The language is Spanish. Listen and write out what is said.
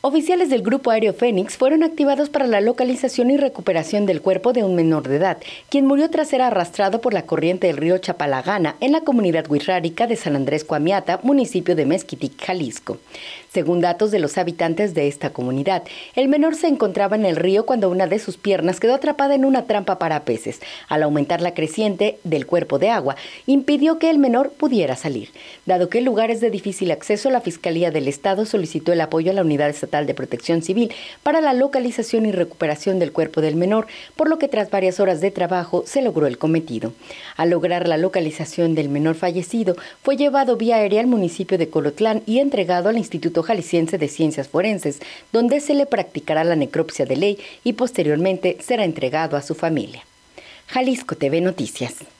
Oficiales del Grupo Aéreo Fénix fueron activados para la localización y recuperación del cuerpo de un menor de edad, quien murió tras ser arrastrado por la corriente del río Chapalagana en la comunidad huirrárica de San Andrés Cuamiata, municipio de Mezquitic, Jalisco. Según datos de los habitantes de esta comunidad, el menor se encontraba en el río cuando una de sus piernas quedó atrapada en una trampa para peces. Al aumentar la creciente del cuerpo de agua, impidió que el menor pudiera salir. Dado que el de difícil acceso, la Fiscalía del Estado solicitó el apoyo a la unidad estatal de Protección Civil para la localización y recuperación del cuerpo del menor, por lo que tras varias horas de trabajo se logró el cometido. Al lograr la localización del menor fallecido, fue llevado vía aérea al municipio de Colotlán y entregado al Instituto Jalisciense de Ciencias Forenses, donde se le practicará la necropsia de ley y posteriormente será entregado a su familia. Jalisco TV Noticias.